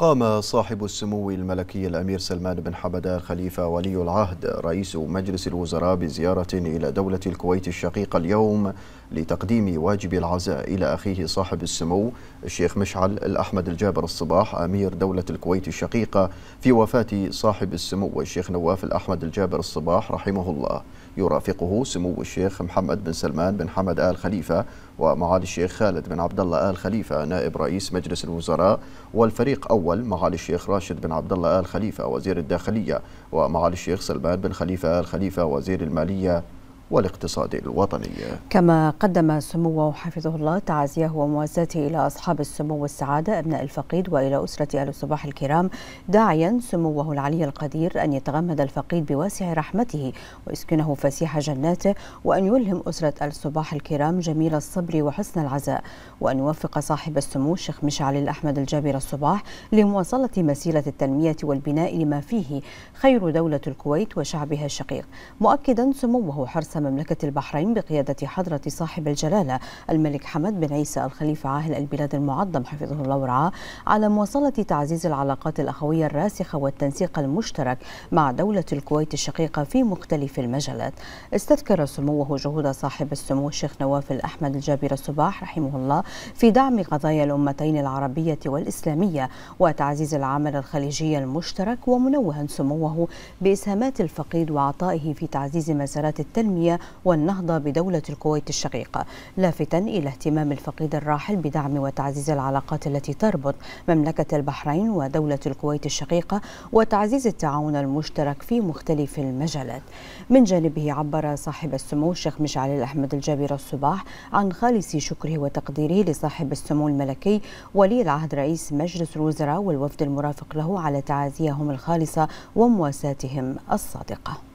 قام صاحب السمو الملكي الأمير سلمان بن حمد خليفة ولي العهد رئيس مجلس الوزراء بزيارة إلى دولة الكويت الشقيقة اليوم لتقديم واجب العزاء إلى أخيه صاحب السمو الشيخ مشعل الأحمد الجابر الصباح أمير دولة الكويت الشقيقة في وفاة صاحب السمو الشيخ نواف الأحمد الجابر الصباح رحمه الله يرافقه سمو الشيخ محمد بن سلمان بن حمد آل خليفة ومعالي الشيخ خالد بن عبد الله آل خليفة نائب رئيس مجلس الوزراء والفريق أول معالي الشيخ راشد بن عبد الله آل خليفة وزير الداخلية ومعالي الشيخ سلمان بن خليفة آل خليفة وزير المالية والاقتصاد الوطني كما قدم سموه حفظه الله تعازيه ومواساته إلى أصحاب السمو والسعادة أبناء الفقيد وإلى أسرة آل الصباح الكرام داعيا سموه العلي القدير أن يتغمد الفقيد بواسع رحمته ويسكنه فسيح جناته وأن يلهم أسرة آل الصباح الكرام جميل الصبر وحسن العزاء وأن يوفق صاحب السمو الشيخ مشعل الأحمد الجابر الصباح لمواصلة مسيرة التنمية والبناء لما فيه خير دولة الكويت وشعبها الشقيق مؤكدا سموه حرصا مملكة البحرين بقيادة حضرة صاحب الجلالة الملك حمد بن عيسى الخليفة عاهل البلاد المعظم حفظه الله ورعاه على مواصلة تعزيز العلاقات الأخوية الراسخة والتنسيق المشترك مع دولة الكويت الشقيقة في مختلف المجالات استذكر سموه جهود صاحب السمو الشيخ نواف الأحمد الجابر الصباح رحمه الله في دعم قضايا الأمتين العربية والإسلامية وتعزيز العمل الخليجي المشترك ومنوها سموه بإسهامات الفقيد وعطائه في تعزيز مسارات التنمية العربية والنهضة بدولة الكويت الشقيقة لافتا إلى اهتمام الفقيد الراحل بدعم وتعزيز العلاقات التي تربط مملكة البحرين ودولة الكويت الشقيقة وتعزيز التعاون المشترك في مختلف المجالات من جانبه عبر صاحب السمو الشيخ مشعل الأحمد الجابر الصباح عن خالص شكره وتقديره لصاحب السمو الملكي ولي العهد رئيس مجلس الوزراء والوفد المرافق له على تعازيهم الخالصة ومواساتهم الصادقة